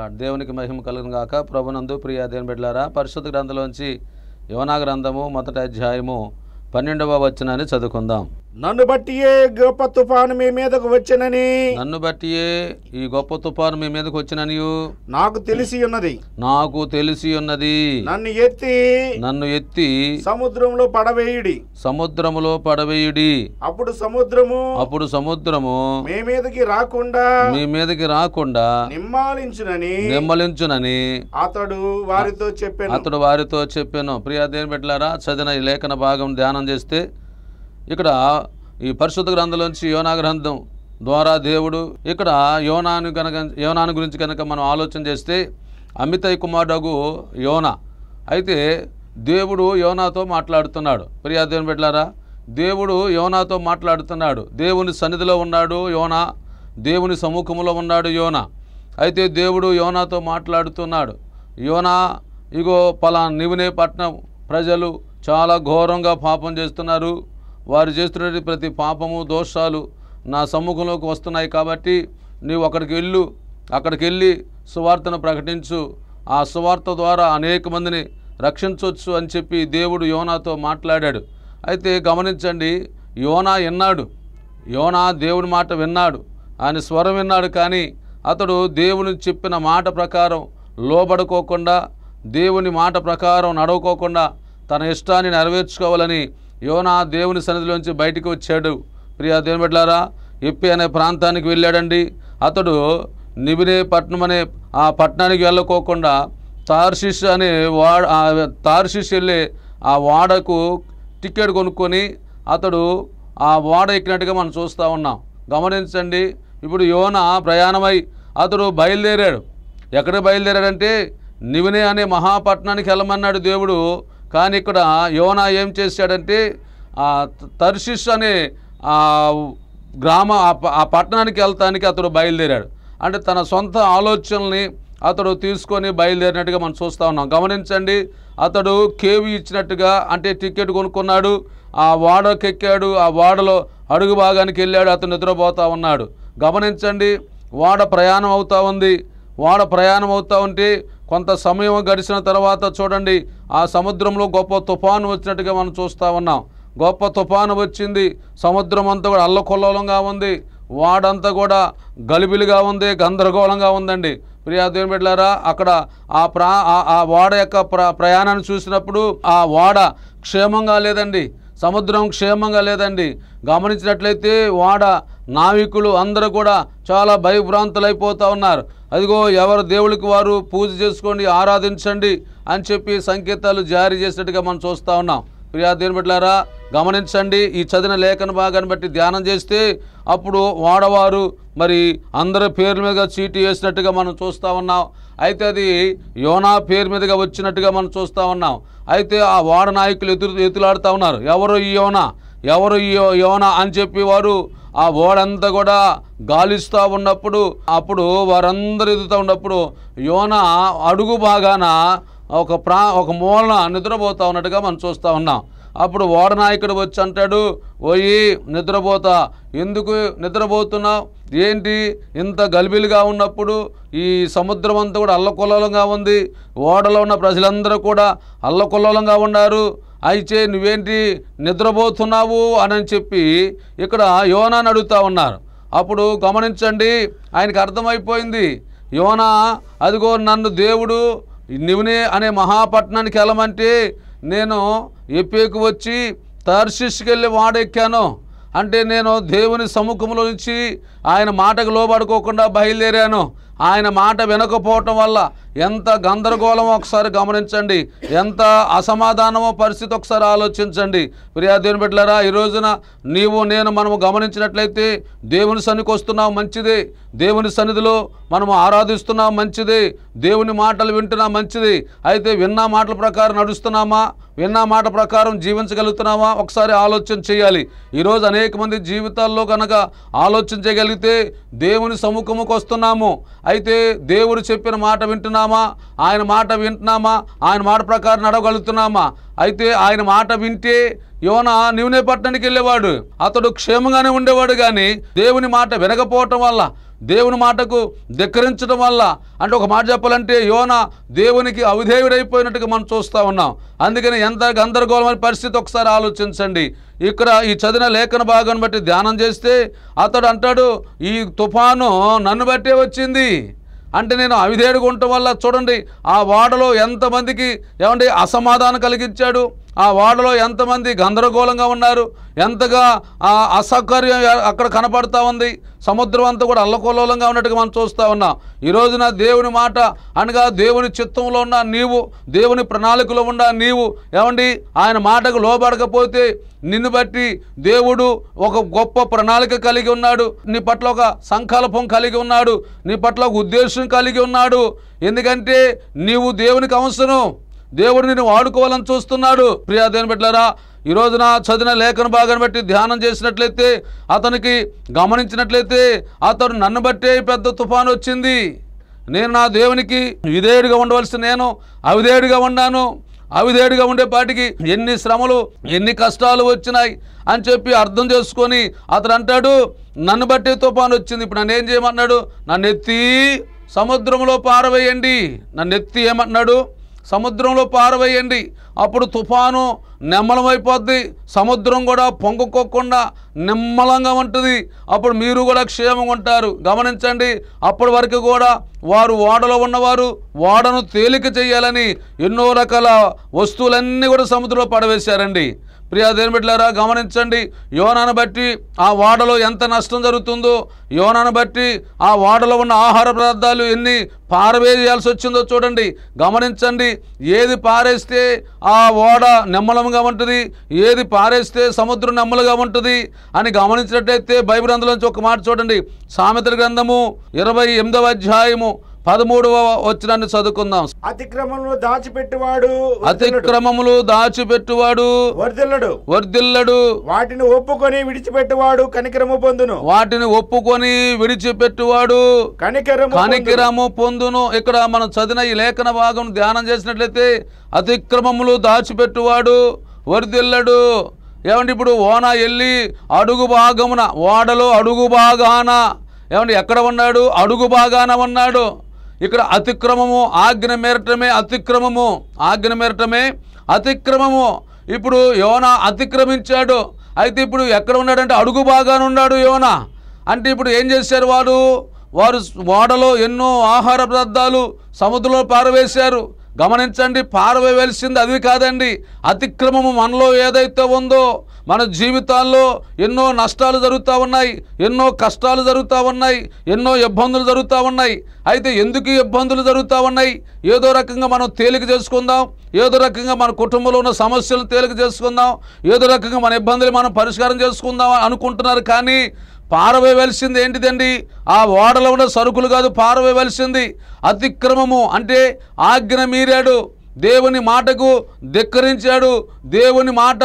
lord దేవునికి మహిమ కలుగును గాక ప్రభునందు ప్రియా దేని బిడ్డలారా పరిశుద్ధ గ్రంథంలోంచి యువనా గ్రంథము మొదటి అధ్యాయము పన్నెండవ వచ్చినాన్ని చదువుకుందాం నన్ను బట్టియే గొప్ప తుఫాను మీ మీదకు వచ్చినని నన్ను బట్టియే ఈ గొప్ప తుఫాను మీ మీదకు వచ్చినని నాకు తెలిసి ఉన్నది నాకు తెలిసి ఉన్నది నన్ను ఎత్తి నన్ను ఎత్తి సముద్రంలో పడవేయుడి సముద్రములో పడవేయుడి అప్పుడు సముద్రము అప్పుడు సముద్రము మీ మీదకి రాకుండా మీ మీదకి రాకుండా నిమ్మలించునని నిమ్మలించునని అతడు వారితో చెప్పాను అతడు వారితో చెప్పాను ప్రియా దేని పెట్టారా చదివిన ఈ లేఖన భాగం ధ్యానం చేస్తే ఇక్కడ ఈ పరిశుద్ధ గ్రంథంలోంచి యోనా గ్రంథం ద్వారా దేవుడు ఇక్కడ యోనాను కనుక యోనాను గురించి కనుక మనం ఆలోచన చేస్తే అమితయ్య కుమారుడగు యోన అయితే దేవుడు యోనాతో మాట్లాడుతున్నాడు ఫిర్యాదు దేవుని పెట్టారా దేవుడు యోనాతో మాట్లాడుతున్నాడు దేవుని సన్నిధిలో ఉన్నాడు యోన దేవుని సముఖంలో ఉన్నాడు యోన అయితే దేవుడు యోనాతో మాట్లాడుతున్నాడు యోన ఇగో పలా నివునే పట్నం ప్రజలు చాలా ఘోరంగా పాపం చేస్తున్నారు వారు చేస్తున్నటువంటి ప్రతి పాపము దోషాలు నా సమ్ముఖంలోకి వస్తున్నాయి కాబట్టి నీవు అక్కడికి వెళ్ళు అక్కడికి వెళ్ళి సువార్తను ప్రకటించు ఆ సువార్త ద్వారా అనేక మందిని రక్షించవచ్చు అని చెప్పి దేవుడు యోనాతో మాట్లాడాడు అయితే గమనించండి యోనా విన్నాడు యోనా దేవుని మాట విన్నాడు ఆయన స్వరం విన్నాడు కానీ అతడు దేవుని చెప్పిన మాట ప్రకారం లోబడుకోకుండా దేవుని మాట ప్రకారం నడవుకోకుండా తన ఇష్టాన్ని నెరవేర్చుకోవాలని యోనా దేవుని సన్నిధిలోంచి బయటికి వచ్చాడు ప్రియా దేవుని బట్లారా ఇప్పి అనే ప్రాంతానికి వెళ్ళాడండి అతడు నిబినే పట్నం అనే ఆ పట్టణానికి వెళ్ళకోకుండా తార్షిష్ అనే వాడ తార్షిష్ వెళ్ళే ఆ వాడకు టికెట్ కొనుక్కొని అతడు ఆ వాడ ఎక్కినట్టుగా మనం చూస్తూ ఉన్నాం గమనించండి ఇప్పుడు యోన ప్రయాణమై అతడు బయలుదేరాడు ఎక్కడ బయలుదేరాడంటే నివినే అనే మహాపట్నానికి వెళ్ళమన్నాడు దేవుడు కానీ ఇక్కడ యోనా ఏం చేశాడంటే తర్షిష్ అనే గ్రామ ఆ పట్టణానికి వెళ్తానికి అతడు బయలుదేరాడు అంటే తన సొంత ఆలోచనల్ని అతడు తీసుకొని బయలుదేరినట్టుగా మనం చూస్తూ ఉన్నాం గమనించండి అతడు కేవి ఇచ్చినట్టుగా అంటే టికెట్ కొనుక్కున్నాడు ఆ ఎక్కాడు ఆ వాడలో అడుగు భాగానికి వెళ్ళాడు అతను నిద్రపోతూ ఉన్నాడు గమనించండి వాడ ప్రయాణం అవుతూ ఉంది వాడ ప్రయాణం అవుతూ ఉంటే కొంత సమయం గడిచిన తర్వాత చూడండి ఆ సముద్రంలో గొప్ప తుఫాను వచ్చినట్టుగా మనం చూస్తూ ఉన్నాం గొప్ప తుఫాను వచ్చింది సముద్రం అంతా కూడా అల్లకొల్లోలంగా ఉంది వాడంతా కూడా గలిబిలిగా ఉంది గందరగోళంగా ఉందండి ప్రియాదేవి బిడ్డారా అక్కడ ఆ ప్రా ఆ వాడ యొక్క ప్రయాణాన్ని చూసినప్పుడు ఆ వాడ క్షేమంగా లేదండి సముద్రం క్షేమంగా లేదండి గమనించినట్లయితే వాడ నావికులు అందరూ కూడా చాలా భయభ్రాంతులైపోతూ ఉన్నారు అదిగో ఎవరు దేవుడికి వారు పూజ చేసుకోండి ఆరాధించండి అని చెప్పి సంకేతాలు జారీ చేసినట్టుగా మనం చూస్తూ ఉన్నాం ప్రియా దేని గమనించండి ఈ చదివిన లేఖన భాగాన్ని బట్టి ధ్యానం చేస్తే అప్పుడు వాడవారు మరి అందరి పేర్ల మీద చీటీ వేసినట్టుగా మనం చూస్తూ ఉన్నాం అయితే అది యోనా పేరు మీదుగా వచ్చినట్టుగా మనం చూస్తూ ఉన్నాం అయితే ఆ వాడ నాయకులు ఎదురు ఎదులాడుతూ ఉన్నారు ఎవరు ఈ యోనా ఎవరు ఈ యోనా అని చెప్పి వారు ఆ ఓడంతా కూడా గాలిస్తూ ఉన్నప్పుడు అప్పుడు వారందరూ ఎదుగుతూ ఉన్నప్పుడు యోన అడుగు భాగాన ఒక ప్రా ఒక మూలన నిద్రపోతూ ఉన్నట్టుగా మనం చూస్తూ ఉన్నాం అప్పుడు ఓడనాయకుడు వచ్చి అంటాడు ఓయి నిద్రపోతా ఎందుకు నిద్రపోతున్నావు ఏంటి ఇంత గలిబిలుగా ఉన్నప్పుడు ఈ సముద్రం అంతా కూడా అల్లకొల్లోలంగా ఉంది ఓడలో ఉన్న ప్రజలందరూ కూడా అల్లకొల్లోలంగా ఉన్నారు అయితే నువ్వేంటి నిద్రపోతున్నావు అని చెప్పి ఇక్కడ యోనాని అడుగుతా ఉన్నారు అప్పుడు గమనించండి ఆయనకు అర్థమైపోయింది యోనా అదిగో నన్ను దేవుడు నివునే అనే మహాపట్నానికి వెళ్ళమంటే నేను ఎప్పేకు వచ్చి తర్శిష్కి వెళ్ళి వాడెక్కాను అంటే నేను దేవుని సముఖంలో నుంచి ఆయన మాటకు లోబడుకోకుండా బయలుదేరాను ఆయన మాట వినకపోవటం వల్ల ఎంత గందరగోళమో ఒకసారి గమనించండి ఎంత అసమాధానమో పరిస్థితి ఒకసారి ఆలోచించండి ఫిర్యాదుని బిడ్డలరా ఈ రోజున నీవు నేను మనము గమనించినట్లయితే దేవుని సన్నిధికి వస్తున్నావు మంచిది దేవుని సన్నిధిలో మనము ఆరాధిస్తున్నాం మంచిది దేవుని మాటలు వింటున్నా మంచిది అయితే విన్న మాటల ప్రకారం నడుస్తున్నామా విన్న మాట ప్రకారం జీవించగలుగుతున్నామా ఒకసారి ఆలోచన చేయాలి ఈరోజు అనేక మంది జీవితాల్లో కనుక ఆలోచన చేయగలిగితే దేవుని సముఖముకు వస్తున్నాము అయితే దేవుడు చెప్పిన మాట వింటున్నామా ఆయన మాట వింటున్నామా ఆయన మాట ప్రకారం నడవగలుగుతున్నామా అయితే ఆయన మాట వింటే యువన నివనే పట్టణానికి వెళ్ళేవాడు అతడు క్షేమంగానే ఉండేవాడు కానీ దేవుని మాట వినకపోవటం వల్ల దేవుని మాటకు ధిక్కరించడం వల్ల అంటే ఒక మాట చెప్పాలంటే యోన దేవునికి అవిధేయుడైపోయినట్టుగా మనం చూస్తూ ఉన్నాం అందుకని ఎంత గందరగోళమైన పరిస్థితి ఒకసారి ఆలోచించండి ఇక్కడ ఈ చదివిన లేఖన భాగం బట్టి ధ్యానం చేస్తే అతడు అంటాడు ఈ తుఫాను నన్ను బట్టే వచ్చింది అంటే నేను అవిధేయుడుగా ఉండటం వల్ల చూడండి ఆ వాడలో ఎంతమందికి ఏమంటే అసమాధానం కలిగించాడు ఆ వాడలో ఎంతమంది గందరగోళంగా ఉన్నారు ఎంతగా ఆ అసౌకర్యం అక్కడ కనపడతా ఉంది సముద్రం అంతా కూడా అల్లకల్లోలంగా ఉన్నట్టుగా మనం చూస్తూ ఉన్నాం ఈ రోజున దేవుని మాట అనగా దేవుని చిత్తంలో ఉన్న నీవు దేవుని ప్రణాళికలో ఉన్న నీవు ఏమండి ఆయన మాటకు లోబడకపోతే నిన్ను బట్టి దేవుడు ఒక గొప్ప ప్రణాళిక కలిగి ఉన్నాడు నీ పట్ల ఒక సంకల్పం కలిగి ఉన్నాడు నీ పట్ల ఒక ఉద్దేశం కలిగి ఉన్నాడు ఎందుకంటే నీవు దేవునికి అవసరం దేవుడు నేను వాడుకోవాలని చూస్తున్నాడు ప్రియా దేని బిడ్డలారా ఈ రోజున చదివిన లేఖన భాగాన్ని బట్టి ధ్యానం చేసినట్లయితే అతనికి గమనించినట్లయితే అతను నన్ను బట్టే పెద్ద తుఫాను వచ్చింది నేను నా దేవునికి విధేయుడిగా ఉండవలసి నేను అవిధేయుడిగా ఉన్నాను అవిధేయుడిగా ఉండేపాటికి ఎన్ని శ్రమలు ఎన్ని కష్టాలు వచ్చినాయి అని చెప్పి అర్థం చేసుకొని అతను అంటాడు నన్ను బట్టే తుఫాను వచ్చింది ఇప్పుడు నన్ను ఏం చేయమన్నాడు నన్ను ఎత్తి సముద్రంలో పారవేయండి నన్ను ఎత్తి ఏమన్నాడు సముద్రంలో పారవేయండి అప్పుడు తుఫాను నెమ్మలమైపోద్ది సముద్రం కూడా పొంగుకోకుండా నిమ్మలంగా ఉంటుంది అప్పుడు మీరు కూడా క్షేమంగా ఉంటారు గమనించండి అప్పటి వరకు కూడా వారు ఓడలో ఉన్నవారు ఓడను తేలిక చేయాలని ఎన్నో రకాల వస్తువులన్నీ కూడా సముద్రంలో పడవేశారండి ప్రియా దేని బిడ్డారా గమనించండి యోనాను బట్టి ఆ వాడలో ఎంత నష్టం జరుగుతుందో యోనాను బట్టి ఆ వాడలో ఉన్న ఆహార పదార్థాలు ఎన్ని పారవేయాల్సి వచ్చిందో చూడండి గమనించండి ఏది పారేస్తే ఆ ఓడ నెమ్మలంగా ఉంటుంది ఏది పారేస్తే సముద్రం నెమ్మలుగా ఉంటుంది అని గమనించినట్టయితే బైబిల్ అందులోంచి ఒక మాట చూడండి సామెత్ర గ్రంథము ఇరవై అధ్యాయము పదమూడవ వచ్చినాన్ని చదువుకుందాం అతిక్రమములు దాచిపెట్టువాడు అతిక్రమములు దాచిపెట్టువాడు వర్దిల్లడు వర్దిల్లడు వాటిని ఒప్పుకొని విడిచిపెట్టువాడు కనికరము పొందును వాటిని ఒప్పుకొని విడిచిపెట్టువాడు కనికరము కనికరము పొందును ఇక్కడ మనం చదివిన ఈ లేఖన భాగం ధ్యానం చేసినట్లయితే అతిక్రమములు దాచిపెట్టువాడు వర్దిల్లడు ఏమంటే ఇప్పుడు ఓన వెళ్ళి అడుగు భాగమున ఓడలో అడుగు భాగాన ఏమంటే ఎక్కడ ఉన్నాడు అడుగు భాగాన ఉన్నాడు ఇక్కడ అతిక్రమము ఆజ్ఞ మేరటమే అతిక్రమము ఆజ్ఞ మేరటమే అతిక్రమము ఇప్పుడు యోన అతిక్రమించాడు అయితే ఇప్పుడు ఎక్కడ ఉన్నాడంటే అడుగు బాగానే ఉన్నాడు యోన అంటే ఇప్పుడు ఏం చేశారు వారు వారు ఓడలో ఎన్నో ఆహార పదార్థాలు సముద్రంలో పారవేశారు గమనించండి పారవేయవలసింది అది కాదండి అతిక్రమము మనలో ఏదైతే ఉందో మన జీవితాల్లో ఎన్నో నష్టాలు జరుగుతూ ఉన్నాయి ఎన్నో కష్టాలు జరుగుతూ ఉన్నాయి ఎన్నో ఇబ్బందులు జరుగుతూ ఉన్నాయి అయితే ఎందుకు ఇబ్బందులు జరుగుతూ ఉన్నాయి ఏదో రకంగా మనం తేలిక చేసుకుందాం ఏదో రకంగా మన కుటుంబంలో ఉన్న సమస్యలను తేలిక చేసుకుందాం ఏదో రకంగా మన ఇబ్బందులు మనం పరిష్కారం చేసుకుందాం అనుకుంటున్నారు కానీ పారవేయవలసింది ఏంటిదండి ఆ ఓడలో ఉన్న సరుకులు కాదు పారవేయవలసింది అతిక్రమము అంటే ఆజ్ఞ మీరాడు దేవుని మాటకు ధిక్కరించాడు దేవుని మాట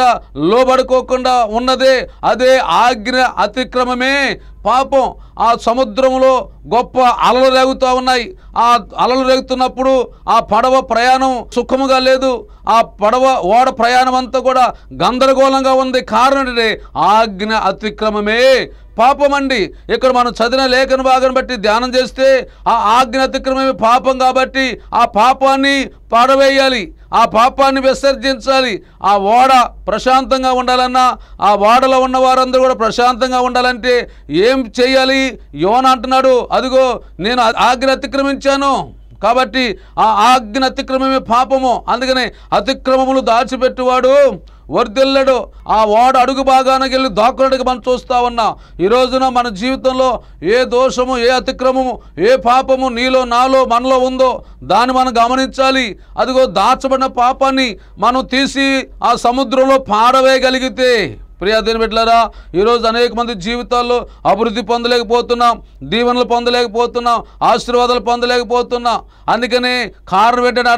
లోబడుకోకుండా ఉన్నదే అదే ఆజ్ఞ అతిక్రమమే పాపం ఆ సముద్రంలో గొప్ప అలలు రేగుతూ ఉన్నాయి ఆ అలలు రేగుతున్నప్పుడు ఆ పడవ ప్రయాణం సుఖముగా లేదు ఆ పడవ ఓడ ప్రయాణం అంతా కూడా గందరగోళంగా ఉంది కారణం ఏంటంటే ఆజ్ఞ అతిక్రమమే పాపమండి ఇక్కడ మనం చదివిన లేఖన భాగం బట్టి ధ్యానం చేస్తే ఆ ఆజ్ఞ అతిక్రమమే పాపం కాబట్టి ఆ పాపాన్ని పాడవేయాలి ఆ పాపాన్ని విసర్జించాలి ఆ ఓడ ప్రశాంతంగా ఉండాలన్నా ఆ ఓడలో ఉన్న వారందరూ కూడా ప్రశాంతంగా ఉండాలంటే ఏం చేయాలి యోన అంటున్నాడు అదిగో నేను ఆజ్ఞ అతిక్రమించాను కాబట్టి ఆ ఆజ్ఞ అతిక్రమమే పాపము అందుకని అతిక్రమములు దాచిపెట్టువాడు వర్దిల్లడు ఆ ఓడ అడుగు భాగానకెళ్ళి దాక్కునడికి మనం చూస్తా ఉన్నా ఈ రోజున మన జీవితంలో ఏ దోషము ఏ అతిక్రమము ఏ పాపము నీలో నాలో మనలో ఉందో దాన్ని మనం గమనించాలి అదిగో దాచబడిన పాపాన్ని మనం తీసి ఆ సముద్రంలో పాడవేయగలిగితే ప్రియాదేని పెట్టారా ఈరోజు అనేక మంది జీవితాల్లో అభివృద్ధి పొందలేకపోతున్నాం దీవెనలు పొందలేకపోతున్నాం ఆశీర్వాదాలు పొందలేకపోతున్నాం అందుకని కారణం ఏంటంటే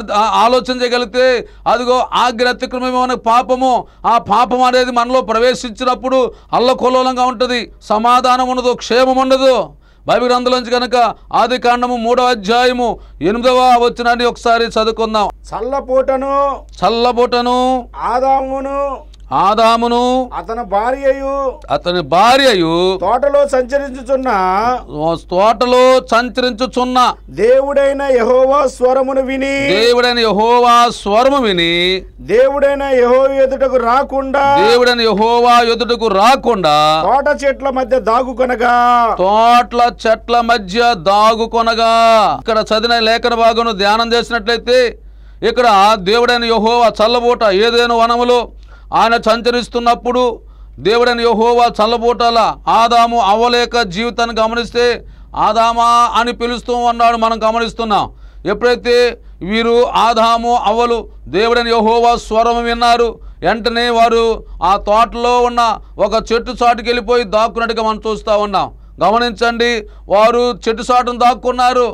ఆలోచన చేయగలిగితే అదిగో ఆగ్రతిక్రమమైన పాపము ఆ పాపం అనేది మనలో ప్రవేశించినప్పుడు అల్లకొల్లోలంగా ఉంటుంది సమాధానం ఉండదు క్షేమం ఉండదు బైబిల్ అందులోంచి కనుక ఆది కాండము మూడవ అధ్యాయము ఎనిమిదవ వచ్చినాన్ని ఒకసారి చదువుకుందాం చల్లపూటను చల్లపూటను ఆదామును ఆదామును అతని భార్యయు అతని భార్యయు తోటలో సంచరించుచున్న తోటలో సంచరించుచున్న దేవుడైన యహోవా స్వరమును విని దేవుడైన యహోవా స్వరము విని దేవుడైన యహో ఎదుటకు రాకుండా దేవుడైన యహోవా ఎదుటకు రాకుండా తోట చెట్ల మధ్య దాగుకొనగా తోటల చెట్ల మధ్య దాగుకొనగా ఇక్కడ చదివిన లేఖన భాగం ధ్యానం చేసినట్లయితే ఇక్కడ దేవుడైన యహోవా చల్లబూట ఏదైనా వనములో ఆయన సంచరిస్తున్నప్పుడు దేవుడని యహోవా చల్లబూటాల ఆదాము అవ్వలేక జీవితాన్ని గమనిస్తే ఆదామా అని పిలుస్తూ ఉన్నాడు మనం గమనిస్తున్నాం ఎప్పుడైతే వీరు ఆదాము అవ్వలు దేవుడని యహోవా స్వరం విన్నారు వెంటనే వారు ఆ తోటలో ఉన్న ఒక చెట్టు చాటుకి వెళ్ళిపోయి దాక్కున్నట్టుగా మనం చూస్తూ ఉన్నాం గమనించండి వారు చెట్టు చాటును దాక్కున్నారు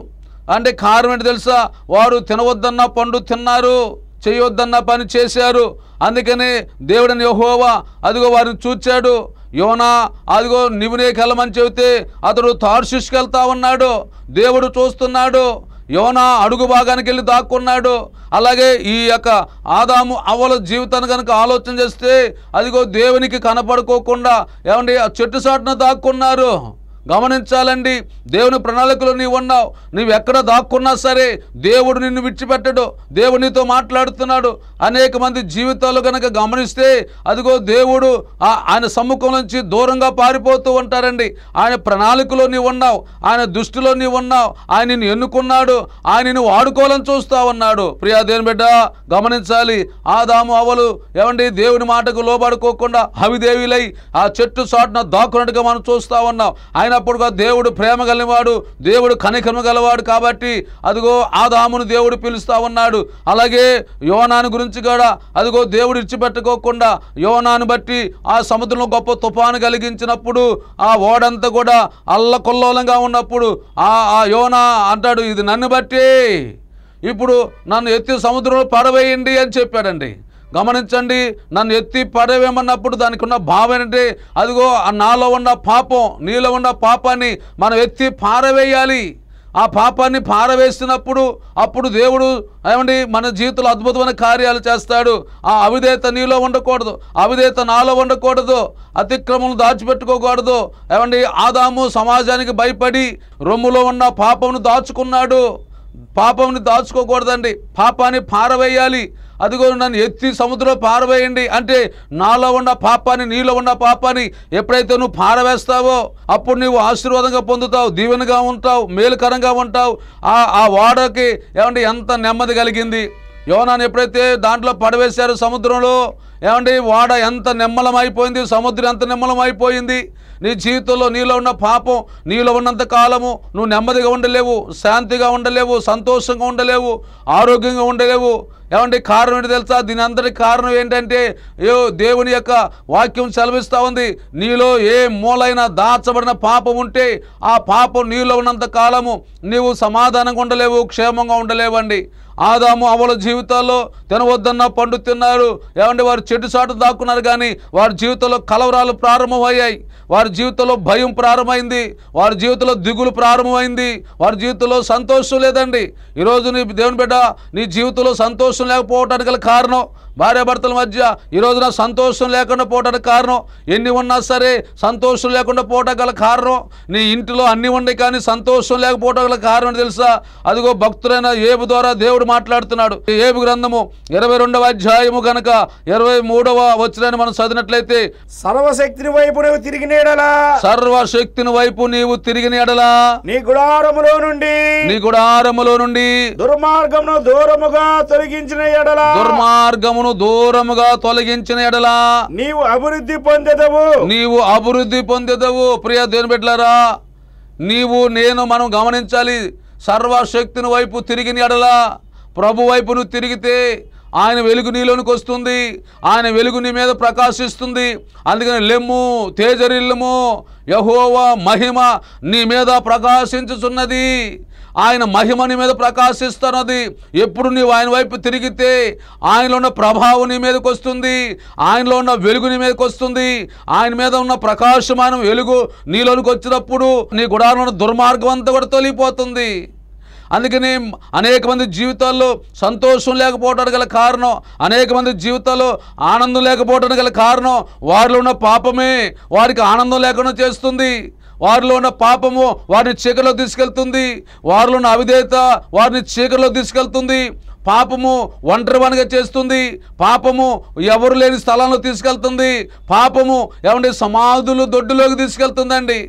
అంటే కారణం ఏంటి తెలుసా వారు తినవద్దన్న పండు తిన్నారు చేయొద్దన్న పని చేశారు అందుకని దేవుడని యహోవా అదిగో వారిని చూచాడు యోనా అదిగో నివునే కలమని చెబితే అతడు వెళ్తా ఉన్నాడు దేవుడు చూస్తున్నాడు యోనా అడుగు భాగానికి వెళ్ళి దాక్కున్నాడు అలాగే ఈ యొక్క ఆదాము అవ్వల జీవితాన్ని కనుక ఆలోచన చేస్తే అదిగో దేవునికి కనపడుకోకుండా ఏమంటే చెట్టు సాటున దాక్కున్నారు గమనించాలండి దేవుని ప్రణాళికలో నీవు ఉన్నావు ఎక్కడ దాక్కున్నా సరే దేవుడు నిన్ను విడిచిపెట్టడు దేవుడు నీతో మాట్లాడుతున్నాడు అనేక మంది జీవితాలు కనుక గమనిస్తే అదిగో దేవుడు ఆయన సమ్ముఖం నుంచి దూరంగా పారిపోతూ ఉంటారండి ఆయన ప్రణాళికలో నీవు ఉన్నావు ఆయన దృష్టిలో నీవు ఉన్నావు ఆయన నిన్ను ఎన్నుకున్నాడు ఆయన నిన్ను వాడుకోవాలని చూస్తా ఉన్నాడు ప్రియా దేని బిడ్డ గమనించాలి ఆదాము అవలు ఏమండి దేవుని మాటకు లోబడుకోకుండా హవిదేవిలై ఆ చెట్టు సాటున దాక్కున్నట్టుగా మనం చూస్తా ఉన్నాం ఆయన అయినప్పుడు కూడా దేవుడు ప్రేమ కలిగినవాడు దేవుడు కనికర్మ గలవాడు కాబట్టి అదిగో ఆదామును దేవుడు పిలుస్తూ ఉన్నాడు అలాగే యోనాని గురించి కూడా అదిగో దేవుడు ఇచ్చిపెట్టుకోకుండా యోనాను బట్టి ఆ సముద్రంలో గొప్ప తుఫాను కలిగించినప్పుడు ఆ ఓడంతా కూడా అల్లకొల్లోలంగా ఉన్నప్పుడు ఆ యోనా అంటాడు ఇది నన్ను బట్టి ఇప్పుడు నన్ను ఎత్తి సముద్రంలో పడవేయండి అని చెప్పాడండి గమనించండి నన్ను ఎత్తి పడవేమన్నప్పుడు దానికి ఉన్న భావం ఏంటి అదిగో నాలో ఉన్న పాపం నీలో ఉన్న పాపాన్ని మనం ఎత్తి పారవేయాలి ఆ పాపాన్ని పారవేసినప్పుడు అప్పుడు దేవుడు ఏమండి మన జీవితంలో అద్భుతమైన కార్యాలు చేస్తాడు ఆ అవిధేత నీలో ఉండకూడదు అవిధేత నాలో ఉండకూడదు అతిక్రమలు దాచిపెట్టుకోకూడదు ఏమండి ఆదాము సమాజానికి భయపడి రొమ్ములో ఉన్న పాపమును దాచుకున్నాడు పాపంని దాచుకోకూడదండి పాపాన్ని పారవేయాలి అదిగో నన్ను ఎత్తి సముద్రంలో పారవేయండి అంటే నాలో ఉన్న పాపాన్ని నీలో ఉన్న పాపాన్ని ఎప్పుడైతే నువ్వు పారవేస్తావో అప్పుడు నువ్వు ఆశీర్వాదంగా పొందుతావు దీవెనగా ఉంటావు మేలుకరంగా ఉంటావు ఆ ఆ ఓడకి ఏమంటే ఎంత నెమ్మది కలిగింది యోనాన్ని ఎప్పుడైతే దాంట్లో పడవేశారు సముద్రంలో ఏమండి వాడ ఎంత నిమ్మలమైపోయింది సముద్రం ఎంత నిమ్మలమైపోయింది నీ జీవితంలో నీలో ఉన్న పాపం నీలో ఉన్నంత కాలము నువ్వు నెమ్మదిగా ఉండలేవు శాంతిగా ఉండలేవు సంతోషంగా ఉండలేవు ఆరోగ్యంగా ఉండలేవు ఏమండి కారణం ఏంటి తెలుసా దీని అందరికి కారణం ఏంటంటే ఏ దేవుని యొక్క వాక్యం సెలవిస్తూ ఉంది నీలో ఏ మూలైన దాచబడిన పాపం ఉంటే ఆ పాపం నీలో ఉన్నంత కాలము నీవు సమాధానంగా ఉండలేవు క్షేమంగా ఉండలేవండి ఆదాము అవల జీవితాల్లో తినవద్దన్న పండు తిన్నారు ఏమంటే వారు చెడు చాటు దాక్కున్నారు కానీ వారి జీవితంలో కలవరాలు ప్రారంభమయ్యాయి వారి జీవితంలో భయం ప్రారంభమైంది వారి జీవితంలో దిగులు ప్రారంభమైంది వారి జీవితంలో సంతోషం లేదండి ఈరోజు నీ దేవుని బిడ్డ నీ జీవితంలో సంతోషం లేకపోవటానికి కారణం భార్యాభర్తల మధ్య ఈ రోజున సంతోషం లేకుండా పోవడానికి కారణం ఎన్ని ఉన్నా సరే సంతోషం లేకుండా పోవటం గల కారణం నీ ఇంటిలో అన్ని ఉన్నాయి కానీ సంతోషం లేకపోవటం గల కారణం తెలుసా అదిగో భక్తులైన ఏబు ద్వారా దేవుడు మాట్లాడుతున్నాడు ఏబు గ్రంథము ఇరవై అధ్యాయము గనక ఇరవై మూడవ వచ్చిన మనం చదివినట్లయితే సర్వశక్తిని వైపు నువ్వు తిరిగి నీడలా సర్వశక్తిని వైపు నీవు తిరిగి నీడలా నీ గుడారములో నుండి నీ గుడారములో నుండి దుర్మార్గము దూరముగా తొలగించిన ఎడలా దుర్మార్గము పాపమును దూరముగా తొలగించిన ఎడలా నీవు అభివృద్ధి పొందెదవు నీవు అభివృద్ధి పొందెదవు ప్రియ దేని బిడ్డలారా నీవు నేను మనం గమనించాలి సర్వశక్తిని వైపు తిరిగిన ఎడలా ప్రభు వైపు నువ్వు తిరిగితే ఆయన వెలుగు నీలోనికి వస్తుంది ఆయన వెలుగు నీ మీద ప్రకాశిస్తుంది అందుకని లెమ్ము తేజరిల్లము యహోవ మహిమ నీ మీద ప్రకాశించుచున్నది ఆయన మహిమని మీద ప్రకాశిస్తున్నది ఎప్పుడు నీవు ఆయన వైపు తిరిగితే ఆయనలో ఉన్న ప్రభావం నీ మీదకి వస్తుంది ఆయనలో ఉన్న వెలుగు నీ మీదకి వస్తుంది ఆయన మీద ఉన్న ప్రకాశమానం వెలుగు నీలోనికి వచ్చినప్పుడు నీ గుడారంలో దుర్మార్గం అంతా కూడా తొలిపోతుంది అందుకని అనేక మంది జీవితాల్లో సంతోషం లేకపోవడానికి గల కారణం అనేక మంది జీవితాల్లో ఆనందం లేకపోవడానికి గల కారణం వారిలో ఉన్న పాపమే వారికి ఆనందం లేకుండా చేస్తుంది వారిలో ఉన్న పాపము వారిని చీకలో తీసుకెళ్తుంది వారిలో ఉన్న అవిధేత వారిని చీకలో తీసుకెళ్తుంది పాపము ఒంటరివనిగా చేస్తుంది పాపము ఎవరు లేని స్థలంలో తీసుకెళ్తుంది పాపము ఏమంటే సమాధులు దొడ్డులోకి తీసుకెళ్తుందండి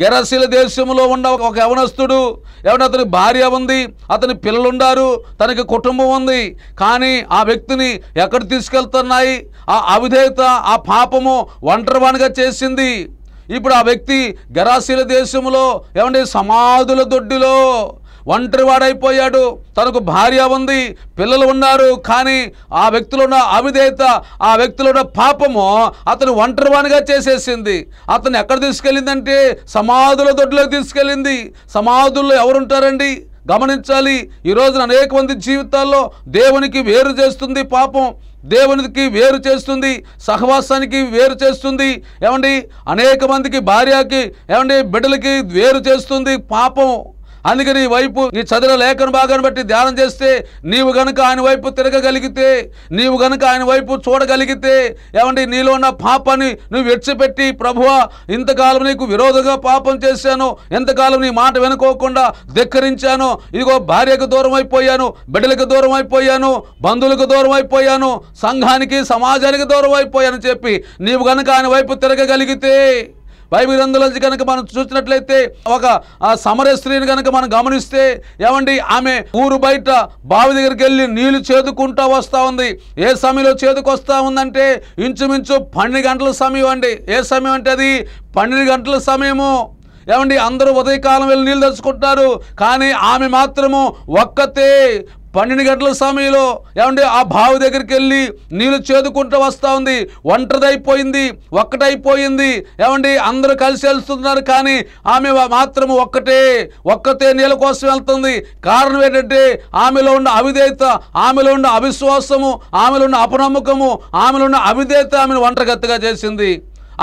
గెరశీల దేశంలో ఉన్న ఒక యవనస్తుడు ఏమంటే అతని భార్య ఉంది అతని పిల్లలుండారు తనకి కుటుంబం ఉంది కానీ ఆ వ్యక్తిని ఎక్కడ తీసుకెళ్తున్నాయి ఆ అవిధేయత ఆ పాపము ఒంటరివాణిగా చేసింది ఇప్పుడు ఆ వ్యక్తి గరాశీల దేశంలో ఏమంటే సమాధుల దొడ్డిలో ఒంటరివాడైపోయాడు తనకు భార్య ఉంది పిల్లలు ఉన్నారు కానీ ఆ వ్యక్తిలో ఉన్న అవిధేయత ఆ వ్యక్తిలో ఉన్న పాపము అతను ఒంటరివానిగా చేసేసింది అతను ఎక్కడ తీసుకెళ్ళిందంటే సమాధుల దొడ్డులోకి తీసుకెళ్ళింది సమాధుల్లో ఎవరుంటారండి గమనించాలి ఈరోజున అనేక మంది జీవితాల్లో దేవునికి వేరు చేస్తుంది పాపం దేవునికి వేరు చేస్తుంది సహవాసానికి వేరు చేస్తుంది ఏమండి అనేక మందికి భార్యకి ఏమండి బిడ్డలకి వేరు చేస్తుంది పాపం అందుకని వైపు నీ చదువు లేఖను భాగాన్ని బట్టి ధ్యానం చేస్తే నీవు గనుక ఆయన వైపు తిరగగలిగితే నీవు గనుక ఆయన వైపు చూడగలిగితే ఏమంటే నీలో ఉన్న పాపాన్ని నువ్వు విడిచిపెట్టి ప్రభువా ఇంతకాలం నీకు విరోధంగా పాపం చేశాను ఎంతకాలం నీ మాట వెనుకోకుండా ధిక్కరించాను ఇదిగో భార్యకు దూరం అయిపోయాను బిడ్డలకు దూరం అయిపోయాను బంధువులకు దూరం అయిపోయాను సంఘానికి సమాజానికి దూరం అయిపోయాను చెప్పి నీవు గనుక ఆయన వైపు తిరగగలిగితే బైబిల్ అందులోంచి కనుక మనం చూసినట్లయితే ఒక సమర స్త్రీని కనుక మనం గమనిస్తే ఏమండి ఆమె ఊరు బయట బావి దగ్గరికి వెళ్ళి నీళ్లు చేదుకుంటా వస్తూ ఉంది ఏ సమయంలో చేదుకొస్తా ఉందంటే ఇంచుమించు పన్నెండు గంటల సమయం అండి ఏ సమయం అంటే అది పన్నెండు గంటల సమయము ఏమండి అందరూ ఉదయకాలం వెళ్ళి నీళ్ళు తెచ్చుకుంటున్నారు కానీ ఆమె మాత్రము ఒక్కతే పన్నెండు గంటల సమయంలో ఏమంటే ఆ బావి దగ్గరికి వెళ్ళి నీళ్ళు చేదుకుంటూ వస్తూ ఉంది ఒంటరిదైపోయింది ఒక్కటైపోయింది ఏమండి అందరూ కలిసి వెళ్తున్నారు కానీ ఆమె మాత్రం ఒక్కటే ఒక్కతే నీళ్ళ కోసం వెళ్తుంది కారణం ఏంటంటే ఆమెలో ఉన్న అవిధేయత ఆమెలో ఉన్న అవిశ్వాసము ఆమెలో ఉన్న అపనమ్మకము ఆమెలో ఉన్న అవిధేయత ఆమెను ఒంటరిగత్తగా చేసింది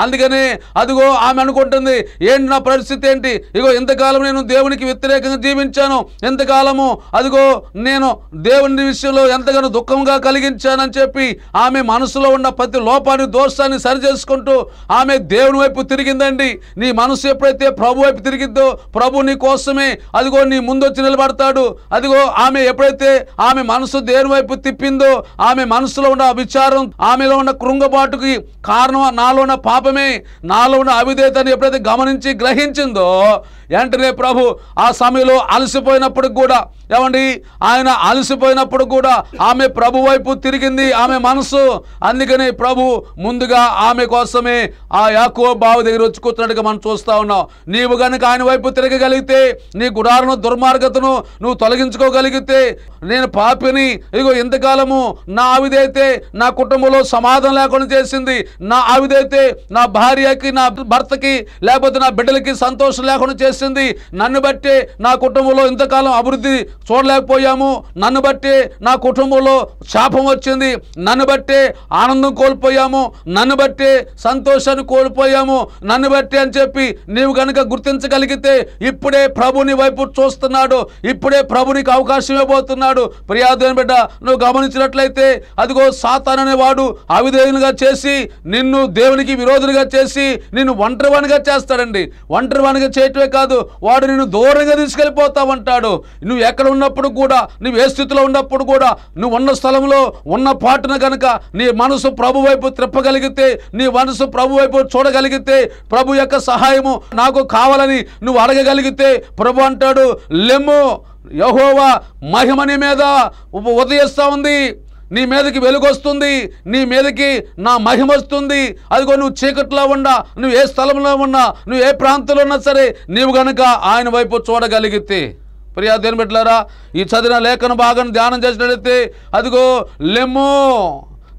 అందుకని అదిగో ఆమె అనుకుంటుంది ఏంటి నా పరిస్థితి ఏంటి ఇగో ఇంతకాలం నేను దేవునికి వ్యతిరేకంగా జీవించాను ఎంతకాలము అదిగో నేను దేవుని విషయంలో ఎంతగానో దుఃఖంగా కలిగించానని చెప్పి ఆమె మనసులో ఉన్న ప్రతి లోపాన్ని దోషాన్ని సరిచేసుకుంటూ ఆమె దేవుని వైపు తిరిగిందండి నీ మనసు ఎప్పుడైతే ప్రభు వైపు తిరిగిద్దో ప్రభు నీ కోసమే అదిగో నీ ముందొచ్చి నిలబడతాడు అదిగో ఆమె ఎప్పుడైతే ఆమె మనసు దేవుని వైపు తిప్పిందో ఆమె మనసులో ఉన్న విచారం ఆమెలో ఉన్న కృంగబాటుకి కారణం నాలో ఉన్న పాప పాపమే నాలో ఉన్న అవిధేతను ఎప్పుడైతే గమనించి గ్రహించిందో వెంటనే ప్రభు ఆ సమయంలో అలసిపోయినప్పుడు కూడా ఏమండి ఆయన అలసిపోయినప్పుడు కూడా ఆమె ప్రభు వైపు తిరిగింది ఆమె మనసు అందుకని ప్రభు ముందుగా ఆమె కోసమే ఆ యాకో బావి దగ్గర వచ్చి కూర్చున్నట్టుగా మనం చూస్తూ ఉన్నాం నీవు కనుక ఆయన వైపు తిరగగలిగితే నీ గుడారును దుర్మార్గతను నువ్వు తొలగించుకోగలిగితే నేను పాపిని ఇగో ఇంతకాలము నా ఆవిదైతే నా కుటుంబంలో సమాధానం లేకుండా చేసింది నా ఆవిదైతే నా భార్యకి నా భర్తకి లేకపోతే నా బిడ్డలకి సంతోషం లేకుండా చేసింది నన్ను బట్టే నా కుటుంబంలో ఇంతకాలం అభివృద్ధి చూడలేకపోయాము నన్ను బట్టి నా కుటుంబంలో శాపం వచ్చింది నన్ను బట్టి ఆనందం కోల్పోయాము నన్ను బట్టి సంతోషాన్ని కోల్పోయాము నన్ను బట్టి అని చెప్పి నీవు కనుక గుర్తించగలిగితే ఇప్పుడే ప్రభుని వైపు చూస్తున్నాడు ఇప్పుడే ప్రభునికి అవకాశం ఇవ్వబోతున్నాడు ప్రియాదేని బిడ్డ నువ్వు గమనించినట్లయితే అదిగో సాతాన్ అనేవాడు అవిధేయునిగా చేసి నిన్ను దేవునికి విరోధునిగా చేసి నిన్ను ఒంటరివానిగా చేస్తాడండి ఒంటరివానిగా చేయటమే కాదు వాడు నిన్ను దూరంగా అంటాడు నువ్వు ఎక్కడ ఉన్నప్పుడు కూడా నువ్వు ఏ స్థితిలో ఉన్నప్పుడు కూడా నువ్వు ఉన్న స్థలంలో ఉన్న పాటన కనుక నీ మనసు ప్రభు వైపు త్రిప్పగలిగితే నీ మనసు ప్రభు వైపు చూడగలిగితే ప్రభు యొక్క సహాయము నాకు కావాలని నువ్వు అడగగలిగితే ప్రభు అంటాడు లెమ్ము యహోవా మహిమని మీద ఉదయిస్తూ ఉంది నీ మీదకి వెలుగొస్తుంది నీ మీదకి నా మహిమ వస్తుంది అదిగో నువ్వు చీకట్లో ఉన్నా నువ్వు ఏ స్థలంలో ఉన్నా నువ్వు ఏ ప్రాంతంలో ఉన్నా సరే నీవు గనక ఆయన వైపు చూడగలిగితే ఫిర్యాదు దేని పెట్టారా ఈ చదివిన లేఖను భాగం ధ్యానం చేసినట్లయితే అదిగో లెమ్ము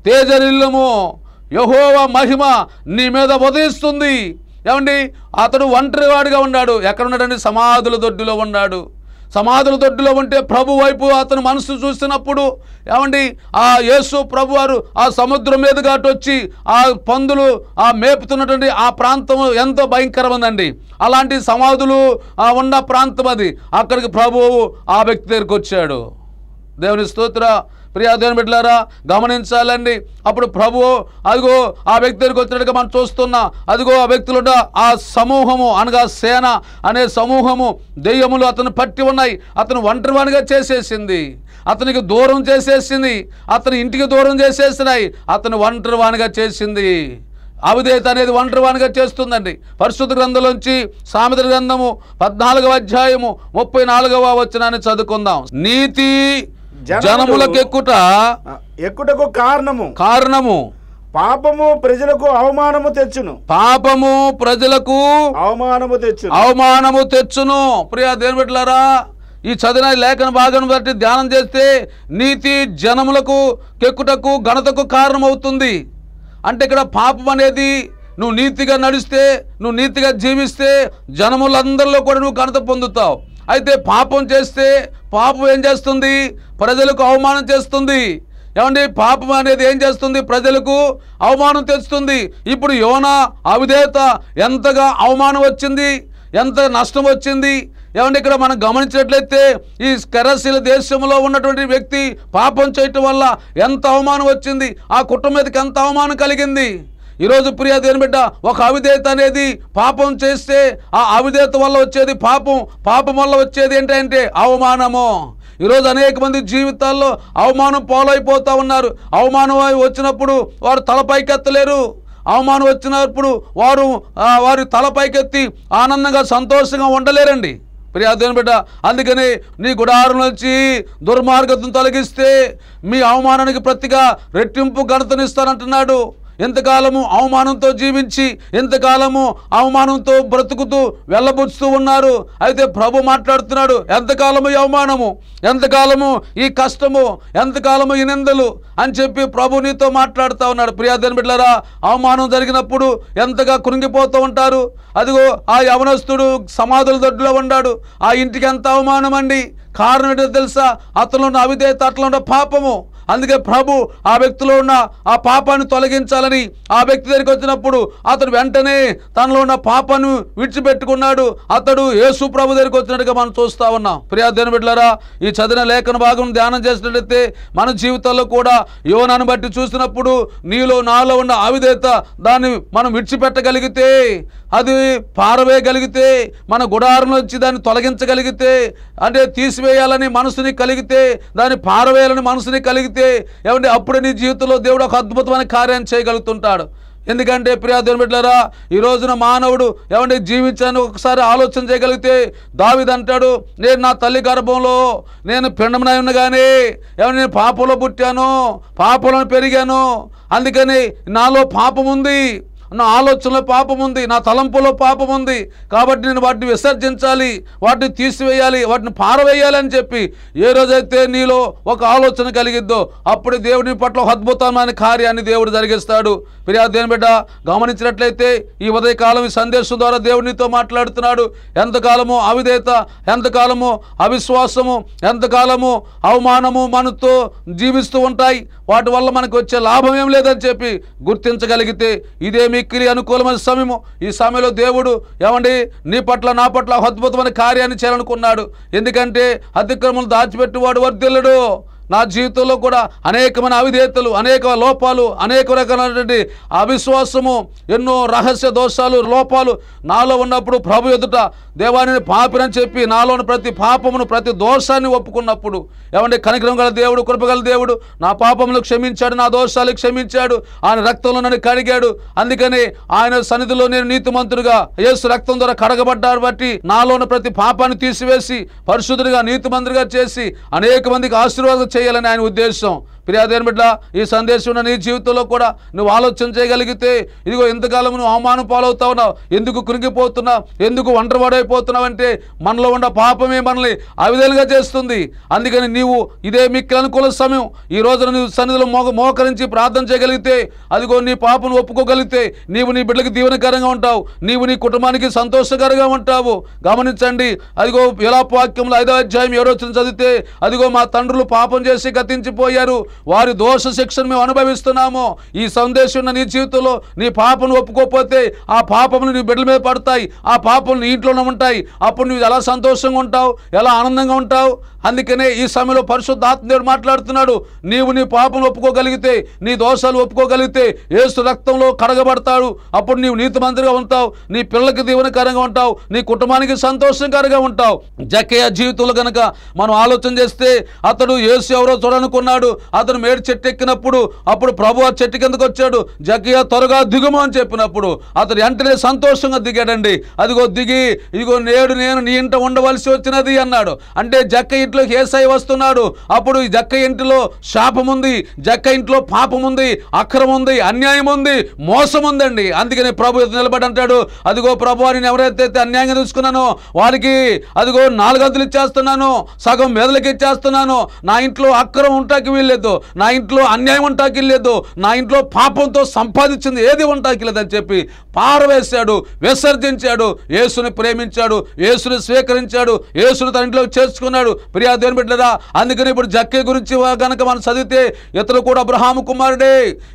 తేజరిల్లము యహోవ మహిమ నీ మీద ఉదయిస్తుంది ఏమండి అతడు ఒంటరివాడిగా ఉన్నాడు ఉన్నాడండి సమాధుల దొడ్డులో ఉన్నాడు సమాధుల దొడ్డులో ఉంటే ప్రభు వైపు అతను మనసు చూసినప్పుడు ఏమండి ఆ యేసు ప్రభు వారు ఆ సముద్రం మీదుగా వచ్చి ఆ పందులు ఆ మేపుతున్నటువంటి ఆ ప్రాంతం ఎంతో భయంకరమైందండి అలాంటి సమాధులు ఉన్న ప్రాంతం అది అక్కడికి ప్రభువు ఆ వ్యక్తి దగ్గరికి వచ్చాడు దేవుని స్తోత్ర ప్రియాదేవుని బిడ్డలారా గమనించాలండి అప్పుడు ప్రభువు అదిగో ఆ వ్యక్తి దగ్గరికి వచ్చినట్టుగా మనం చూస్తున్నా అదిగో ఆ వ్యక్తులు ఆ సమూహము అనగా సేన అనే సమూహము దెయ్యములు అతను పట్టి ఉన్నాయి అతను ఒంటరివానిగా చేసేసింది అతనికి దూరం చేసేసింది అతని ఇంటికి దూరం చేసేసినాయి అతను ఒంటరివానిగా చేసింది అవిధేత అనేది ఒంటరివానిగా చేస్తుందండి పరిశుద్ధ గ్రంథంలోంచి సామెత గ్రంథము పద్నాలుగవ అధ్యాయము ముప్పై నాలుగవ వచ్చినాన్ని చదువుకుందాం నీతి జనములకు ఎక్కుట ఎక్కుటకు కారణము కారణము పాపము ప్రజలకు అవమానము తెచ్చును పాపము ప్రజలకు అవమానము తెచ్చును అవమానము తెచ్చును ప్రియా దేని ఈ చదివిన లేఖన భాగం బట్టి ధ్యానం చేస్తే నీతి జనములకు కెక్కుటకు ఘనతకు కారణమవుతుంది అంటే ఇక్కడ పాపం అనేది నువ్వు నీతిగా నడిస్తే నువ్వు నీతిగా జీవిస్తే జనములందరిలో కూడా నువ్వు ఘనత పొందుతావు అయితే పాపం చేస్తే పాపం ఏం చేస్తుంది ప్రజలకు అవమానం చేస్తుంది ఏమండి పాపం అనేది ఏం చేస్తుంది ప్రజలకు అవమానం తెస్తుంది ఇప్పుడు యోన అవిధేత ఎంతగా అవమానం వచ్చింది ఎంత నష్టం వచ్చింది ఏమంటే ఇక్కడ మనం గమనించినట్లయితే ఈ కరశీల దేశంలో ఉన్నటువంటి వ్యక్తి పాపం చేయటం వల్ల ఎంత అవమానం వచ్చింది ఆ కుటుంబ మీదకి ఎంత అవమానం కలిగింది ఈరోజు ప్రియ దేని బిడ్డ ఒక అవిధేయత అనేది పాపం చేస్తే ఆ అవిధేయత వల్ల వచ్చేది పాపం పాపం వల్ల వచ్చేది ఏంటంటే అవమానము ఈరోజు అనేక మంది జీవితాల్లో అవమానం పాలైపోతూ ఉన్నారు అవమానం వచ్చినప్పుడు వారు తలపైకెత్తలేరు అవమానం వచ్చినప్పుడు వారు వారి తలపైకెత్తి ఆనందంగా సంతోషంగా ఉండలేరండి ప్రియాదేవుని బిడ్డ అందుకని నీ గుడారం నుంచి దుర్మార్గతను తొలగిస్తే మీ అవమానానికి ప్రతిగా రెట్టింపు ఘనతనిస్తానంటున్నాడు ఎంతకాలము అవమానంతో జీవించి ఎంతకాలము అవమానంతో బ్రతుకుతూ వెళ్ళబుచ్చుతూ ఉన్నారు అయితే ప్రభు మాట్లాడుతున్నాడు ఎంతకాలము అవమానము ఎంతకాలము ఈ కష్టము ఎంతకాలము ఈ నిందలు అని చెప్పి ప్రభు నీతో మాట్లాడుతూ ఉన్నాడు ప్రియాదని బిడ్డరా అవమానం జరిగినప్పుడు ఎంతగా కృంగిపోతూ ఉంటారు అదిగో ఆ యవనస్తుడు సమాధుల దొడ్డులో ఉన్నాడు ఆ ఇంటికి ఎంత అవమానం అండి కారణం ఏంటో తెలుసా అతను అవిధేయత అట్లా ఉన్న పాపము అందుకే ప్రభు ఆ వ్యక్తిలో ఉన్న ఆ పాపాన్ని తొలగించాలని ఆ వ్యక్తి దగ్గరికి వచ్చినప్పుడు అతడు వెంటనే తనలో ఉన్న పాపను విడిచిపెట్టుకున్నాడు అతడు యేసు ప్రభు దగ్గరికి వచ్చినట్టుగా మనం చూస్తూ ఉన్నాం ఫిర్యాదు బిడ్డారా ఈ చదివిన లేఖన భాగం ధ్యానం చేసినట్లయితే మన జీవితంలో కూడా యువనాన్ని బట్టి చూసినప్పుడు నీలో నాలో ఉన్న అవిధేత దాన్ని మనం విడిచిపెట్టగలిగితే అది పారవేయగలిగితే మన గుడారంలో నుంచి దాన్ని తొలగించగలిగితే అంటే తీసివేయాలని మనసుని కలిగితే దాన్ని పారవేయాలని మనసుని కలిగితే అయితే ఏమంటే అప్పుడే నీ జీవితంలో దేవుడు ఒక అద్భుతమైన కార్యం చేయగలుగుతుంటాడు ఎందుకంటే ప్రియాదేవుని బిడ్డలరా ఈ రోజున మానవుడు ఏమంటే జీవించాను ఒకసారి ఆలోచన చేయగలిగితే దావిది అంటాడు నేను నా తల్లి గర్భంలో నేను పిండమునై కానీ ఏమన్నా నేను పాపంలో పుట్టాను పాపంలో పెరిగాను అందుకని నాలో పాపం ఉంది నా ఆలోచనలో పాపం ఉంది నా తలంపులో పాపం ఉంది కాబట్టి నేను వాటిని విసర్జించాలి వాటిని తీసివేయాలి వాటిని పారవేయాలి అని చెప్పి ఏ రోజైతే నీలో ఒక ఆలోచన కలిగిద్దో అప్పుడు దేవుని పట్ల అద్భుతమైన కార్యాన్ని దేవుడు జరిగిస్తాడు ఫిర్యాదు దేని బిడ్డ గమనించినట్లయితే ఈ ఉదయకాలం ఈ సందేశం ద్వారా దేవునితో మాట్లాడుతున్నాడు ఎంతకాలము అవిధేత ఎంతకాలము అవిశ్వాసము ఎంతకాలము అవమానము మనతో జీవిస్తూ ఉంటాయి వాటి వల్ల మనకు వచ్చే లాభం ఏం లేదని చెప్పి గుర్తించగలిగితే ఇదేమి మిక్కిలి అనుకూలమైన సమయము ఈ సమయంలో దేవుడు ఏమండి నీ పట్ల నా పట్ల అద్భుతమైన కార్యాన్ని చేయాలనుకున్నాడు ఎందుకంటే అతిక్రమలు దాచిపెట్టివాడు వర్ధిల్లడు నా జీవితంలో కూడా అనేకమైన అవిధేతలు అనేక లోపాలు అనేక రకాలైనటువంటి అవిశ్వాసము ఎన్నో రహస్య దోషాలు లోపాలు నాలో ఉన్నప్పుడు ప్రభు ఎదుట దేవాణిని పాపినని చెప్పి నాలోని ప్రతి పాపమును ప్రతి దోషాన్ని ఒప్పుకున్నప్పుడు ఏమంటే కనికరం గల దేవుడు కృపగల దేవుడు నా పాపములు క్షమించాడు నా దోషాలు క్షమించాడు ఆయన రక్తంలో నన్ను కడిగాడు అందుకని ఆయన సన్నిధిలో నేను నీతిమంతుడుగా యేసు రక్తం ద్వారా కడగబడ్డారు బట్టి నాలోని ప్రతి పాపాన్ని తీసివేసి పరిశుద్ధుడిగా నీతిమంతుడిగా చేసి అనేక మందికి ఆశీర్వాదం చేయాలని ఆయన ఉద్దేశం ఫిర్యాదు బిడ్డ ఈ సందేశం ఉన్న నీ జీవితంలో కూడా నువ్వు ఆలోచన చేయగలిగితే ఇదిగో ఎంతకాలం నువ్వు అవమానం పాలవుతా ఉన్నావు ఎందుకు కురిగిపోతున్నావు ఎందుకు ఒంటరివాడైపోతున్నావు అంటే మనలో ఉన్న పాపమే మనల్ని అవిధాలుగా చేస్తుంది అందుకని నీవు ఇదే మీకు అనుకూల సమయం ఈ రోజున నువ్వు సన్నిధిలో మోక మోకరించి ప్రార్థన చేయగలిగితే అదిగో నీ పాపను ఒప్పుకోగలిగితే నీవు నీ బిడ్డకి దీవెనకరంగా ఉంటావు నీవు నీ కుటుంబానికి సంతోషకరంగా ఉంటావు గమనించండి అదిగో వాక్యంలో ఐదో అధ్యాయం ఎవరో చదివితే అదిగో మా తండ్రులు పాపం చేసి గతించిపోయారు వారి దోష శిక్షను మేము అనుభవిస్తున్నాము ఈ సందేశం ఉన్న నీ జీవితంలో నీ పాపను ఒప్పుకోకపోతే ఆ పాపములు నీ బిడ్డల మీద పడతాయి ఆ పాపములు నీ ఇంట్లోనే ఉంటాయి అప్పుడు నువ్వు ఎలా సంతోషంగా ఉంటావు ఎలా ఆనందంగా ఉంటావు అందుకనే ఈ సమయంలో పరిశుద్ధాత్మదేవుడు మాట్లాడుతున్నాడు నీవు నీ పాపం ఒప్పుకోగలిగితే నీ దోషాలు ఒప్పుకోగలిగితే ఏసు రక్తంలో కడగబడతాడు అప్పుడు నీవు మందిగా ఉంటావు నీ పిల్లలకి దీవనకరంగా ఉంటావు నీ కుటుంబానికి సంతోషకరంగా ఉంటావు జకేయ జీవితంలో కనుక మనం ఆలోచన చేస్తే అతడు ఏసు ఎవరో చూడనుకున్నాడు అతను మేడి చెట్టు ఎక్కినప్పుడు అప్పుడు ప్రభు ఆ చెట్టు కిందకు వచ్చాడు జగ్గయ్య త్వరగా దిగుము అని చెప్పినప్పుడు అతను వెంటనే సంతోషంగా దిగాడండి అదిగో దిగి ఇదిగో నేడు నేను నీ ఇంట ఉండవలసి వచ్చినది అన్నాడు అంటే జక్క ఇంట్లో ఏసై వస్తున్నాడు అప్పుడు ఈ జక్క ఇంటిలో శాపం ఉంది జక్క ఇంట్లో పాపం ఉంది అక్రమం ఉంది అన్యాయం ఉంది మోసం ఉందండి అందుకని ప్రభు నిలబడి అంటాడు అదిగో ప్రభు అని ఎవరైతే అన్యాయంగా తీసుకున్నానో వారికి అదిగో నాలుగంతులు ఇచ్చేస్తున్నాను సగం మెదలకి ఇచ్చేస్తున్నాను నా ఇంట్లో అక్రమం ఉంటాకి వీల్లేదు నా ఇంట్లో అన్యాయం లేదు నా ఇంట్లో పాపంతో సంపాదించింది ఏది అని చెప్పి పారవేశాడు విసర్జించాడు యేసుని ప్రేమించాడు యేసుని స్వీకరించాడు యేసుని తన ఇంట్లో చేర్చుకున్నాడు ప్రియా దేని బిడ్డరా అందుకని ఇప్పుడు జక్కే గురించి కనుక మనం చదివితే ఇతను కూడా అబ్రహాము కుమారుడే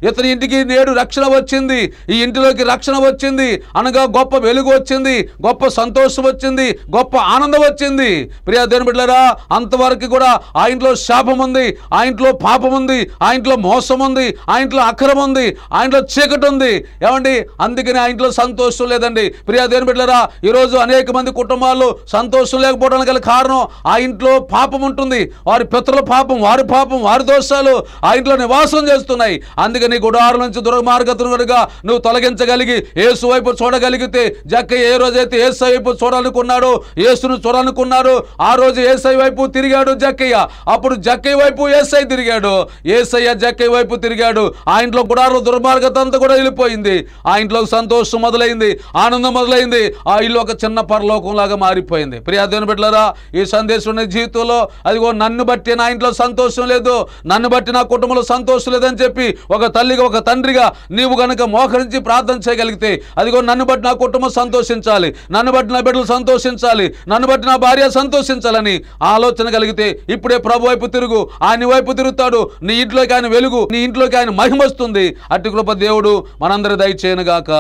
ఇతని ఇంటికి నేడు రక్షణ వచ్చింది ఈ ఇంటిలోకి రక్షణ వచ్చింది అనగా గొప్ప వెలుగు వచ్చింది గొప్ప సంతోషం వచ్చింది గొప్ప ఆనందం వచ్చింది ప్రియా దేని బిడ్డరా అంతవరకు కూడా ఆ ఇంట్లో శాపం ఉంది ఆ ఇంట్లో పాపం పాపం ఉంది ఆ ఇంట్లో మోసం ఉంది ఆ ఇంట్లో అక్రమం ఉంది ఆ ఇంట్లో చీకటి ఉంది ఏమండి అందుకని ఆ ఇంట్లో సంతోషం లేదండి ప్రియా దేని బిడ్డరా ఈరోజు అనేక మంది కుటుంబాలు సంతోషం లేకపోవడానికి గల కారణం ఆ ఇంట్లో పాపం ఉంటుంది వారి పితృల పాపం వారి పాపం వారి దోషాలు ఆ ఇంట్లో నివాసం చేస్తున్నాయి అందుకే నీకు నుంచి దుర్మార్గతను కనుక నువ్వు తొలగించగలిగి ఏసు వైపు చూడగలిగితే జక్క ఏ రోజైతే ఏసు వైపు చూడాలనుకున్నాడో ఏసును చూడాలనుకున్నాడో ఆ రోజు ఏసై వైపు తిరిగాడు జక్కయ్య అప్పుడు జక్కయ్య వైపు ఏసై తిరిగాడు తిరిగాడు ఏసయ్య జక్కయ్య వైపు తిరిగాడు ఆ ఇంట్లో గుడారు దుర్మార్గత అంతా కూడా వెళ్ళిపోయింది ఆ ఇంట్లో సంతోషం మొదలైంది ఆనందం మొదలైంది ఆ ఇల్లు ఒక చిన్న పరలోకంలాగా మారిపోయింది ప్రియాదేవుని బిడ్డలరా ఈ సందేశం జీవితంలో అదిగో నన్ను బట్టి నా ఇంట్లో సంతోషం లేదు నన్ను బట్టి నా కుటుంబంలో సంతోషం లేదని చెప్పి ఒక తల్లిగా ఒక తండ్రిగా నీవు కనుక మోకరించి ప్రార్థన చేయగలిగితే అదిగో నన్ను బట్టి నా కుటుంబం సంతోషించాలి నన్ను బట్టి నా బిడ్డలు సంతోషించాలి నన్ను బట్టి నా భార్య సంతోషించాలని ఆలోచన కలిగితే ఇప్పుడే ప్రభు వైపు తిరుగు ఆయన వైపు తిరుగుతాడు నీ ఇంట్లోకి ఆయన వెలుగు నీ ఇంట్లోకి ఆయన వస్తుంది అట్టి కృప దేవుడు మనందరి దయచేయనుగాక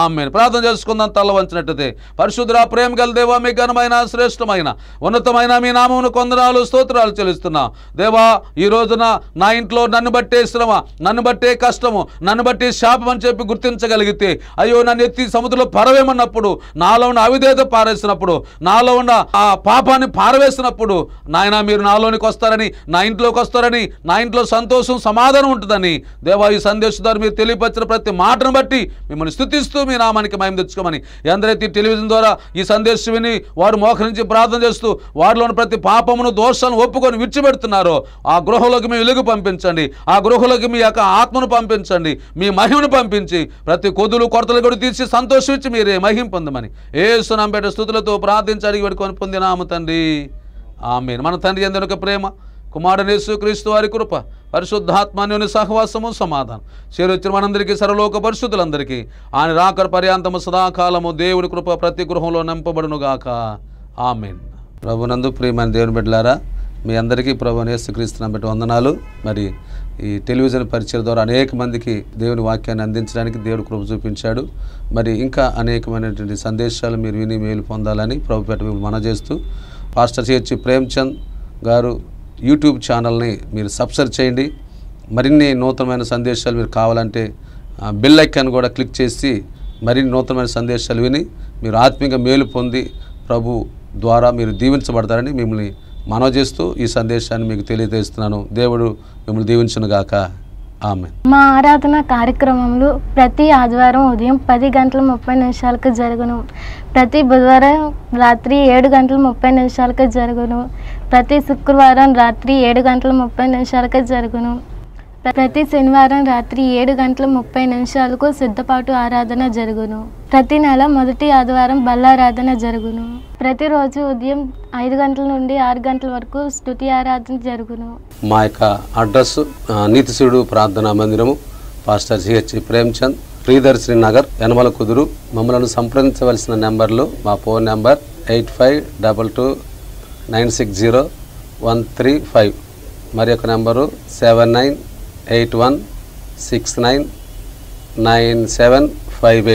ఆమెను ప్రార్థన చేసుకుందాం తల్ల వంచినట్టుది పరిశుద్ధుల ప్రేమ గల దేవా మీ ఘనమైన శ్రేష్టమైన ఉన్నతమైన మీ నామమును కొందనాలు స్తోత్రాలు చెల్లిస్తున్నా దేవా ఈ రోజున నా ఇంట్లో నన్ను బట్టే శ్రమ నన్ను బట్టే కష్టము నన్ను బట్టి శాపం అని చెప్పి గుర్తించగలిగితే అయ్యో నన్ను ఎత్తి సముద్రంలో పరవేమన్నప్పుడు నాలో ఉన్న అవిధేత పారేసినప్పుడు నాలో ఉన్న ఆ పాపాన్ని పారవేసినప్పుడు నాయన మీరు నాలోనికి వస్తారని నా ఇంట్లోకి వస్తారని నా ఇంట్లో సంతోషం సమాధానం ఉంటుందని దేవా ఈ సందేశం ద్వారా మీరు తెలియపరిచిన ప్రతి మాటను బట్టి మిమ్మల్ని స్థుతిస్తూ మీ నామానికి మయం తెచ్చుకోమని ఎందరైతే టెలివిజన్ ద్వారా ఈ సందేశం విని వారు మోకరించి ప్రార్థన చేస్తూ వారిలోని ప్రతి పాపమును దోషాలను ఒప్పుకొని విడిచిపెడుతున్నారో ఆ గృహలోకి మీ వెలుగు పంపించండి ఆ గృహలోకి మీ యొక్క ఆత్మను పంపించండి మీ మహిమను పంపించి ప్రతి కొదులు కొరతలు కూడా తీసి సంతోషించి మీరే మహిం పొందమని ఏ సునాంపేట స్థుతులతో ప్రార్థించి అడిగి పెట్టుకొని పొందినాము తండ్రి ఆమె మన తండ్రి ఎందుకు ప్రేమ కుమారుడు క్రీస్తు వారి కృప పరిశుద్ధాత్మాన్యుని సహవాసము సమాధానం చేరొచ్చిన మనందరికీ సరలోక పరిశుద్ధులందరికీ ఆయన రాకర పర్యాంతము సదాకాలము దేవుని కృప ప్రతి గృహంలో నింపబడునుగాక ఆమెన్ ప్రభునందు ప్రియమైన దేవుని బిడ్డలారా మీ అందరికీ ప్రభు నేసుక్రీస్తున్న బిడ్డ వందనాలు మరి ఈ టెలివిజన్ పరిచయం ద్వారా అనేక మందికి దేవుని వాక్యాన్ని అందించడానికి దేవుడు కృప చూపించాడు మరి ఇంకా అనేకమైనటువంటి సందేశాలు మీరు విని మేలు పొందాలని ప్రభుపేట మిమ్మల్ని చేస్తూ పాస్టర్ చేర్చి ప్రేమ్చంద్ గారు యూట్యూబ్ ఛానల్ని మీరు సబ్స్క్రైబ్ చేయండి మరిన్ని నూతనమైన సందేశాలు మీరు కావాలంటే బిల్ ఐకాన్ కూడా క్లిక్ చేసి మరిన్ని నూతనమైన సందేశాలు విని మీరు ఆత్మీయ మేలు పొంది ప్రభు ద్వారా మీరు దీవించబడతారని మిమ్మల్ని మనవ చేస్తూ ఈ సందేశాన్ని మీకు తెలియజేస్తున్నాను దేవుడు మిమ్మల్ని దీవించునుగాక ఆమె మా ఆరాధన కార్యక్రమంలో ప్రతి ఆదివారం ఉదయం పది గంటల ముప్పై నిమిషాలకు జరుగును ప్రతి బుధవారం రాత్రి ఏడు గంటల ముప్పై నిమిషాలకు జరుగును ప్రతి శుక్రవారం రాత్రి ఏడు గంటల ముప్పై నిమిషాలకు జరుగును ప్రతి శనివారం రాత్రి ఏడు గంటల ముప్పై నిమిషాలకు సిద్ధపాటు ఆరాధన జరుగును ప్రతి నెల మొదటి ఆదివారం బల్లారాధన జరుగును ప్రతిరోజు ఉదయం ఐదు గంటల నుండి ఆరు గంటల వరకు స్థుతి ఆరాధన జరుగును మా యొక్క అడ్రస్ నీతిశుడు ప్రార్థనా మందిరము pastor CH Premchand Priyadarshini Nagar Yanamalakuduru మమ్మలను సంప్రదించవలసిన నెంబర్లు మా phone number eight five double two nine six zero one three five మరి యొక్క number seven nine eight one six nine nine seven five eight